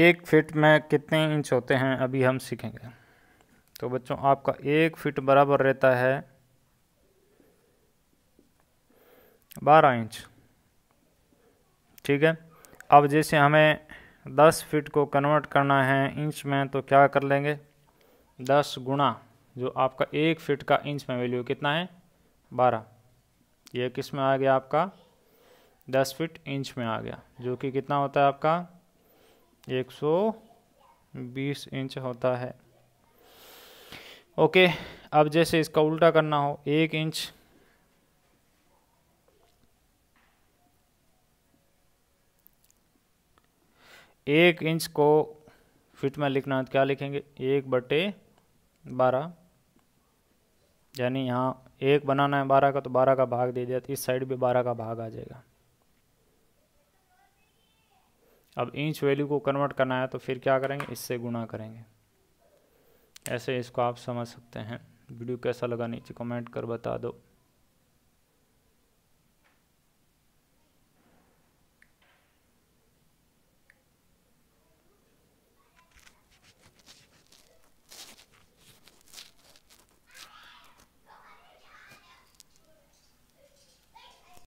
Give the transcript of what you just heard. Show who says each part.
Speaker 1: एक फिट में कितने इंच होते हैं अभी हम सीखेंगे तो बच्चों आपका एक फिट बराबर रहता है बारह इंच ठीक है अब जैसे हमें दस फिट को कन्वर्ट करना है इंच में तो क्या कर लेंगे दस गुणा जो आपका एक फिट का इंच में वैल्यू कितना है बारह ये किस में आ गया आपका दस फिट इंच में आ गया जो कि कितना होता है आपका 120 इंच होता है ओके अब जैसे इसका उल्टा करना हो एक इंच एक इंच को फिट में लिखना है तो क्या लिखेंगे एक बटे बारह यानी यहाँ एक बनाना है बारह का तो बारह का भाग दे दिया तो इस साइड भी बारह का भाग आ जाएगा अब इंच वैल्यू को कन्वर्ट करना है तो फिर क्या करेंगे इससे गुणा करेंगे ऐसे इसको आप समझ सकते हैं वीडियो कैसा लगा नीचे कमेंट कर बता दो